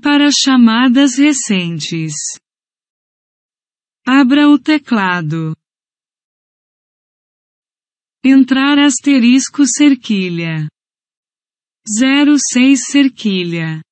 para chamadas recentes. Abra o teclado. Entrar asterisco cerquilha. 06 cerquilha.